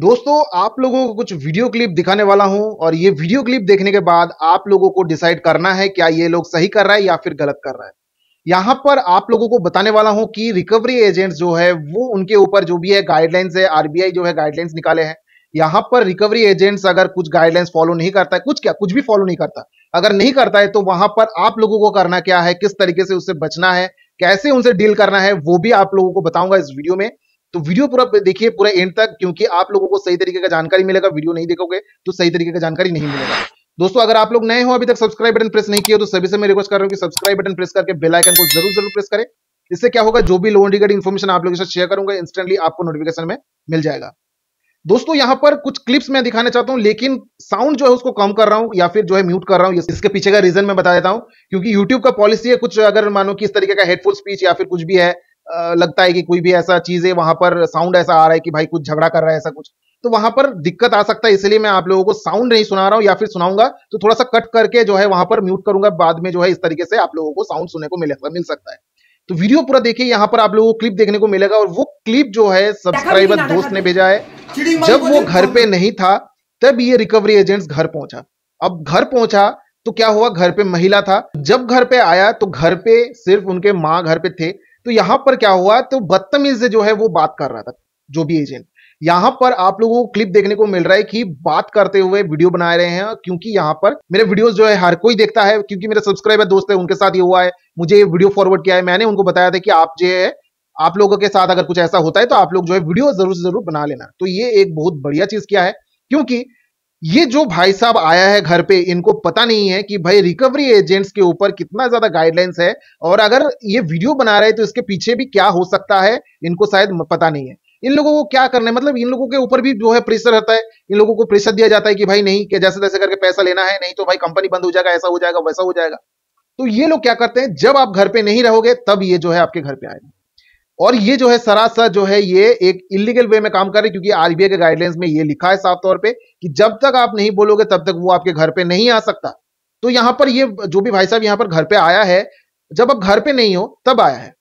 दोस्तों आप लोगों को कुछ वीडियो क्लिप दिखाने वाला हूं और ये वीडियो क्लिप देखने के बाद आप लोगों को डिसाइड करना है क्या ये लोग सही कर रहा है या फिर गलत कर रहा है यहां पर आप लोगों को बताने वाला हूं कि रिकवरी एजेंट्स जो है वो उनके ऊपर जो भी है गाइडलाइंस है आरबीआई जो है गाइडलाइंस निकाले हैं यहां पर रिकवरी एजेंट्स अगर कुछ गाइडलाइंस फॉलो नहीं करता है कुछ क्या कुछ भी फॉलो नहीं करता अगर नहीं करता है तो वहां पर आप लोगों को करना क्या है किस तरीके से उससे बचना है कैसे उनसे डील करना है वो भी आप लोगों को बताऊंगा इस वीडियो में तो वीडियो पूरा देखिए पूरा एंड तक क्योंकि आप लोगों को सही तरीके का जानकारी मिलेगा वीडियो नहीं देखोगे तो सही तरीके का जानकारी नहीं मिलेगा दोस्तों अगर आप लोग नए हो अभी तक सब्सक्राइब बटन प्रेस नहीं किया तो सभी से मैं रिक्वेस्ट कर रहा हूँ कि सब्सक्राइब बटन प्रेस करके बेल आइकन को जरूर जरूर प्रेस करें इससे क्या होगा जो भी लोन रिगार्डिंग इन्फॉर्मेशन आप लोगों के साथ शेयर करूंगा इंस्टेंटली आपको नोटिफिकेशन में मिल जाएगा दोस्तों यहां पर कुछ क्लिप्स मैं दिखाने चाहता हूं लेकिन साउंड जो है उसको कम कर रहा हूं या फिर जो है म्यूट कर रहा हूँ इसके पीछे का रीजन मैं बता देता हूं क्योंकि यूट्यूब का पॉलिसी है कुछ अगर मानो कि इस तरीके का हेडफुल स्पीच या फिर कुछ भी है लगता है कि कोई भी ऐसा चीज है वहां पर साउंड ऐसा आ रहा है कि भाई कुछ झगड़ा कर रहा है ऐसा कुछ तो वहां पर दिक्कत आ सकता है इसलिए मैं आप लोगों को साउंड नहीं सुना रहा हूं या फिर सुनाऊंगा तो थोड़ा सा कट करके जो है वहां पर म्यूट करूंगा बाद में जो है इस तरीके से आप लोगों को साउंड सुनने को मिलेगा मिल सकता है तो वीडियो पूरा देखिए यहाँ पर आप लोगों को क्लिप देखने को मिलेगा और वो क्लिप जो है सब्सक्राइबर दोस्त ने भेजा है जब वो घर पे नहीं था तब ये रिकवरी एजेंट्स घर पहुंचा अब घर पहुंचा तो क्या हुआ घर पे महिला था जब घर पे आया तो घर पे सिर्फ उनके माँ घर पे थे तो यहां पर क्या हुआ तो बदतमीज से जो है वो बात कर रहा था जो भी एजेंट यहां पर आप लोगों को क्लिप देखने को मिल रहा है कि बात करते हुए वीडियो बना रहे हैं क्योंकि यहां पर मेरे वीडियोस जो है हर कोई देखता है क्योंकि मेरे सब्सक्राइबर दोस्त है उनके साथ ये हुआ है मुझे ये वीडियो फॉरवर्ड किया है मैंने उनको बताया था कि आप जो है आप लोगों के साथ अगर कुछ ऐसा होता है तो आप लोग जो है वीडियो जरूर से जरूर बना लेना तो ये एक बहुत बढ़िया चीज क्या है क्योंकि ये जो भाई साहब आया है घर पे इनको पता नहीं है कि भाई रिकवरी एजेंट्स के ऊपर कितना ज्यादा गाइडलाइंस है और अगर ये वीडियो बना रहे तो इसके पीछे भी क्या हो सकता है इनको शायद पता नहीं है इन लोगों को क्या करना है मतलब इन लोगों के ऊपर भी जो है प्रेशर रहता है इन लोगों को प्रेशर दिया जाता है कि भाई नहीं कि जैसे तैसे करके पैसा लेना है नहीं तो भाई कंपनी बंद हो जाएगा ऐसा हो जाएगा वैसा हो जाएगा तो ये लोग क्या करते हैं जब आप घर पे नहीं रहोगे तब ये जो है आपके घर पे आएगा और ये जो है सरासर जो है ये एक इलीगल वे में काम कर रही है क्योंकि आरबीआई के गाइडलाइंस में ये लिखा है साफ तौर पे कि जब तक आप नहीं बोलोगे तब तक वो आपके घर पे नहीं आ सकता तो यहां पर ये जो भी भाई साहब यहां पर घर पे आया है जब आप घर पे नहीं हो तब आया है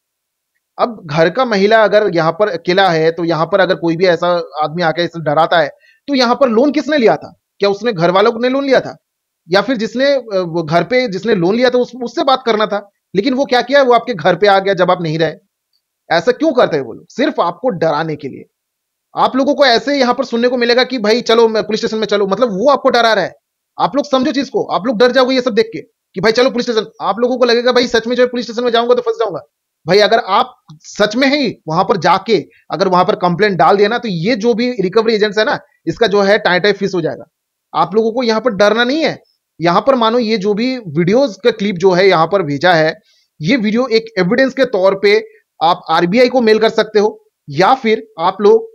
अब घर का महिला अगर यहां पर अकेला है तो यहां पर अगर कोई भी ऐसा आदमी आके डराता है तो यहां पर लोन किसने लिया था क्या उसने घर वालों ने लोन लिया था या फिर जिसने घर पे जिसने लोन लिया था उससे बात करना था लेकिन वो क्या किया वो आपके घर पे आ गया जब आप नहीं रहे ऐसा क्यों करते हैं वो लोग सिर्फ आपको डराने के लिए आप लोगों को ऐसे यहां पर सुनने को मिलेगा कि भाई चलो मैं पुलिस स्टेशन में चलो मतलब वो आपको डरा रहा है आप लोग समझो चीज को आप लोग डर जाओगे ये सब देख के कि भाई चलो पुलिस स्टेशन आप लोगों को लगेगा भाई सच में जो पुलिस स्टेशन में जाऊंगा तो फंस जाऊंगा भाई अगर आप सच में ही वहां पर जाके अगर वहां पर कंप्लेन डाल दिया ना तो ये जो भी रिकवरी एजेंट्स है ना इसका जो है टाइट टाइट फिस हो जाएगा आप लोगों को यहाँ पर डरना नहीं है यहां पर मानो ये जो भी वीडियोस का क्लिप जो है यहाँ पर भेजा है ये वीडियो एक एविडेंस के तौर पे आप आरबीआई को मेल कर सकते हो या फिर आप लोग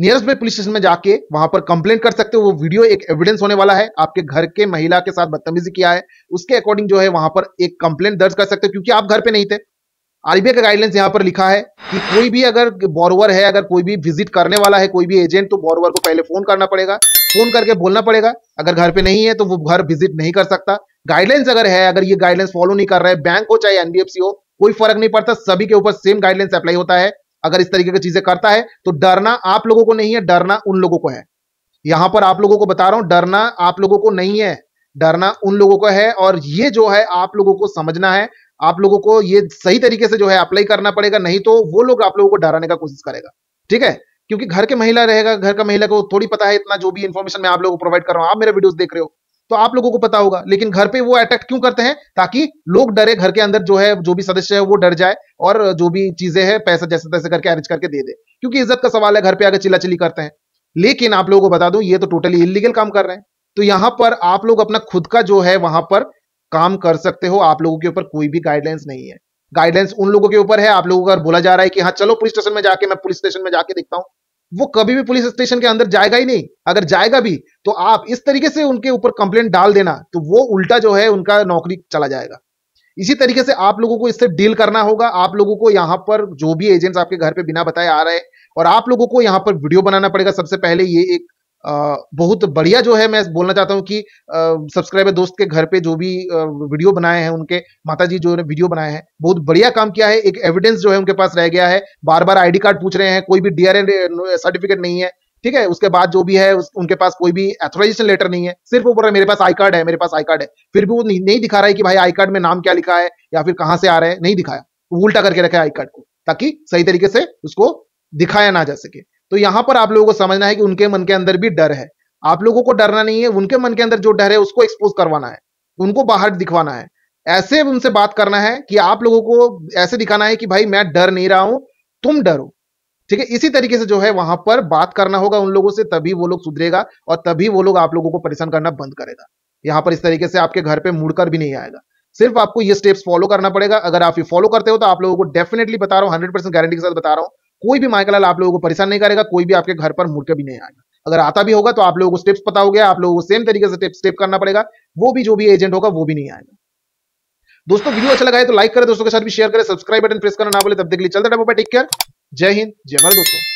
नियरेस्ट बाई पुलिस स्टेशन में जाके वहां पर कंप्लेंट कर सकते हो वो वीडियो एक एविडेंस होने वाला है आपके घर के महिला के साथ बदतमीजी किया है उसके अकॉर्डिंग जो है वहां पर एक कंप्लेंट दर्ज कर सकते हो क्योंकि आप घर पे नहीं थे आरबीआई का गाइडलाइंस यहाँ पर लिखा है कि कोई भी अगर बोरोवर है अगर कोई भी विजिट करने वाला है कोई भी एजेंट तो बोरोवर को पहले फोन करना पड़ेगा फोन करके बोलना पड़ेगा अगर घर पे नहीं है तो वो घर विजिट नहीं कर सकता गाइडलाइंस अगर है अगर ये गाइडलाइंस फॉलो नहीं कर रहे बैंक हो चाहे एनबीएफसी हो कोई फर्क नहीं पड़ता सभी के ऊपर सेम गाइडलाइंस अप्लाई होता है अगर इस तरीके की चीजें करता है तो डरना आप लोगों को नहीं है डरना उन लोगों को है यहां पर आप लोगों को बता रहा हूं डरना आप लोगों को नहीं है डरना उन लोगों को है और ये जो है आप लोगों को समझना है आप लोगों को ये सही तरीके से जो है अप्लाई करना पड़ेगा नहीं तो वो लोग आप लोगों को डराने का कोशिश करेगा ठीक है क्योंकि घर के महिला रहेगा घर का महिला को थोड़ी पता है इतना जो भी इन्फॉर्मेशन मैं आप लोगों को प्रोवाइड कर रहा हूँ आप मेरे वीडियोस देख रहे हो तो आप लोगों को पता होगा लेकिन घर पे वो अटैक क्यों करते हैं ताकि लोग डरे घर के अंदर जो है जो भी सदस्य है वो डर जाए और जो भी चीजें है पैसा जैसे तैसे करके अरेंज करके दे दे क्योंकि इज्जत का सवाल है घर पे आगे चिल्ला चिली करते हैं लेकिन आप लोगों को बता दूं ये तो टोटली इलीगल काम कर रहे हैं तो यहां पर आप लोग अपना खुद का जो है वहां पर काम कर सकते हो आप लोगों के ऊपर कोई भी गाइडलाइंस नहीं है गाइडलाइंस उन लोगों के ऊपर है आप लोगों को बोला जा रहा है कि हाँ चलो पुलिस स्टेशन में जाके मैं पुलिस स्टेशन में जाके देखता हूँ वो कभी भी पुलिस स्टेशन के अंदर जाएगा ही नहीं अगर जाएगा भी तो आप इस तरीके से उनके ऊपर कंप्लेंट डाल देना तो वो उल्टा जो है उनका नौकरी चला जाएगा इसी तरीके से आप लोगों को इससे डील करना होगा आप लोगों को यहां पर जो भी एजेंट्स आपके घर पे बिना बताए आ रहे हैं और आप लोगों को यहां पर वीडियो बनाना पड़ेगा सबसे पहले ये एक बहुत बढ़िया जो है मैं बोलना चाहता हूँ कि सब्सक्राइबर दोस्त के घर पे जो भी वीडियो बनाए हैं उनके माता जी जो वीडियो बनाए हैं बहुत बढ़िया काम किया है एक एविडेंस जो है उनके पास रह गया है बार बार आईडी कार्ड पूछ रहे हैं कोई भी डी सर्टिफिकेट नहीं है ठीक है उसके बाद जो भी है उनके पास कोई भी एथोराइजेशन लेटर नहीं है सिर्फ वो बोल मेरे पास आई कार्ड है मेरे पास आई कार्ड है फिर भी वो नहीं दिखा रहा है कि भाई आई कार्ड में नाम क्या लिखा है या फिर कहाँ से आ रहा है नहीं दिखाया उल्टा करके रखा है आई कार्ड को ताकि सही तरीके से उसको दिखाया ना जा सके तो यहां पर आप लोगों को समझना है कि उनके मन के अंदर भी डर है आप लोगों को डरना नहीं है उनके मन के अंदर जो डर है उसको एक्सपोज करवाना है उनको बाहर दिखवाना है ऐसे उनसे बात करना है कि आप लोगों को ऐसे दिखाना है कि भाई मैं डर नहीं रहा हूं तुम डरो ठीक है इसी तरीके से जो है वहां पर बात करना होगा उन लोगों से तभी वो लोग सुधरेगा और तभी वो लोग आप लोगों को परेशान करना बंद करेगा यहाँ पर इस तरीके से आपके घर पे मुड़कर भी नहीं आएगा सिर्फ आपको ये स्टेप्स फॉलो करना पड़ेगा अगर आप ये फॉलो करते हो तो आप लोगों को डेफिनेटली बता रहा हूँ हंड्रेड परसेंट गारंटी के साथ बता रहा हूँ कोई भी माइकलाल आप लोगों को परेशान नहीं करेगा कोई भी आपके घर पर मुड़के भी नहीं आएगा अगर आता भी होगा तो आप लोगों को स्टेप्स पता हो गया आप लोगों को सेम तरीके से स्टेप करना पड़ेगा वो भी जो भी एजेंट होगा वो भी नहीं आएगा दोस्तों वीडियो अच्छा लगा है तो लाइक करें दोस्तों के साथ भी शेयर करें सब्सक्राइब बटन प्रेस करना ना बोले तब देख लिए चलते टेक केयर जय हिंद जय भारत दोस्तों